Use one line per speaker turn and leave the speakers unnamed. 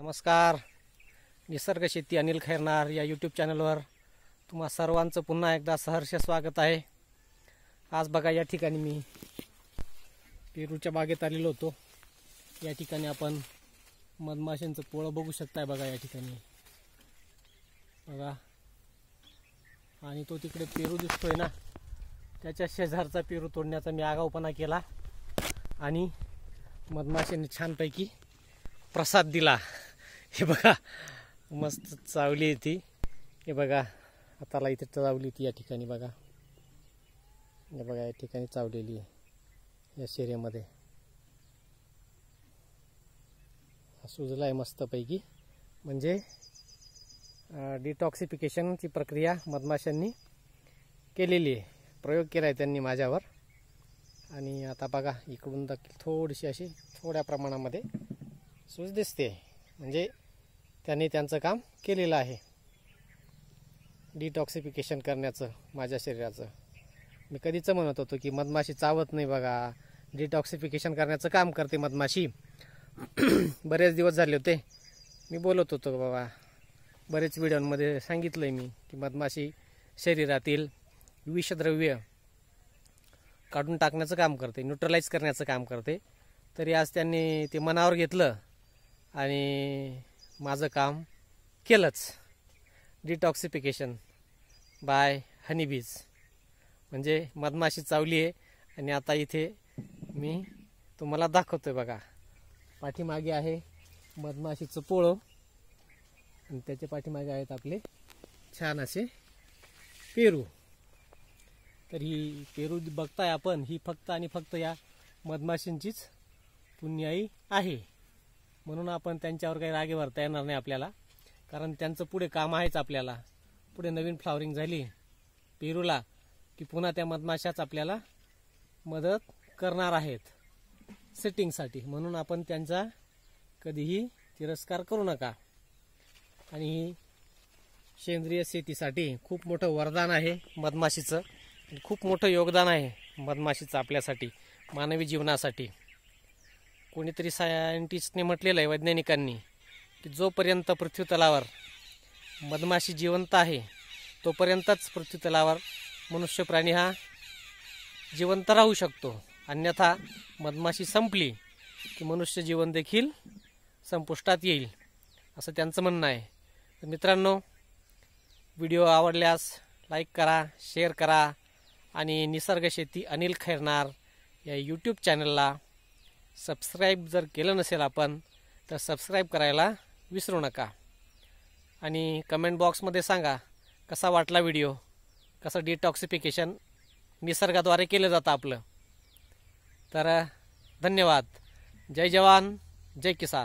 नमस्कार निसर्ग शेती अनिल खैरनार या यूट्यूब चॅनलवर तुम्हा सर्वांचं पुन्हा एकदा सहर्ष स्वागत आहे आज बघा या ठिकाणी मी पेरूच्या बागेत आलेलो होतो या ठिकाणी आपण मधमाशांचं पोळं बघू शकताय बघा या ठिकाणी बघा आणि तो तिकडे पेरू दिसतोय ना त्याच्या शेजारचा पेरू तोडण्याचा मी आगाऊपणा केला आणि मधमाशांनी छानपैकी प्रसाद दिला हे बघा मस्त चावली ती हे बघा आताला इथे चावली होती या ठिकाणी बघा हे बघा या ठिकाणी चावलेली आहे या शेरेमध्ये सुजला आहे मस्तपैकी म्हणजे डिटॉक्सिफिकेशनची प्रक्रिया मधमाशांनी केलेली आहे प्रयोग केला आहे त्यांनी माझ्यावर आणि आता बघा इकडून देखील थोडीशी अशी थोड्या प्रमाणामध्ये सूज दिसते म्हणजे त्यांनी त्यांचं काम केलेलं आहे डिटॉक्सिफिकेशन करण्याचं माझ्या शरीराचं मी कधीच म्हणत होतो की मधमाशी चावत नाही बघा डिटॉक्सिफिकेशन करण्याचं काम करते मधमाशी बरेच दिवस झाले होते मी बोलत होतो बाबा बरेच व्हिडिओमध्ये सांगितलं आहे मी की मधमाशी शरीरातील विषद्रव्य काढून टाकण्याचं काम करते न्यूट्रलाइज करण्याचं काम करते तरी आज त्यांनी ते मनावर घेतलं आणि माझं काम केलंच डिटॉक्सिफिकेशन बाय हनीबीज म्हणजे मधमाशी चावली आहे आणि आता इथे मी तुम्हाला दाखवतो आहे बघा पाठीमागे आहे मधमाशीचं पोळं आणि त्याच्या पाठीमागे आहेत आपले छान असे पेरू तर ही पेरू बघताय आपण ही फक्त आणि फक्त या मधमाशींचीच पुण्याई आहे म्हणून आपण त्यांच्यावर काही रागे भरता येणार नाही आपल्याला कारण त्यांचं पुढे काम आहेच आपल्याला पुढे नवीन फ्लावरिंग झाली पेरूला की पुन्हा त्या मधमाशाच आपल्याला मदत करणार आहेत सेटिंगसाठी म्हणून आपण त्यांचा कधीही तिरस्कार करू नका आणि ही सेंद्रिय शेतीसाठी खूप मोठं वरदान आहे मधमाशीचं खूप मोठं योगदान आहे मधमाशीचं आपल्यासाठी मानवी जीवनासाठी कोणीतरी सायंटिस्टने म्हटलेलं आहे वैज्ञानिकांनी की जोपर्यंत पृथ्वी तलावर मधमाशी जिवंत आहे तोपर्यंतच पृथ्वी तलावर मनुष्य प्राणी हा जिवंत राहू शकतो अन्यथा मधमाशी संपली की मनुष्य जीवन देखील संपुष्टात येईल असं त्यांचं म्हणणं आहे तर मित्रांनो व्हिडिओ आवडल्यास लाईक करा शेअर करा आणि निसर्ग शेती अनिल खैरनार या यूट्यूब चॅनलला सबस्क्राईब जर केलं नसेल आपण तर सबस्क्राईब करायला विसरू नका आणि कमेंट बॉक्समध्ये सांगा कसा वाटला व्हिडिओ कसं डिटॉक्सिफिकेशन निसर्गाद्वारे केलं जातं आपलं तर धन्यवाद जय जवान जय किसान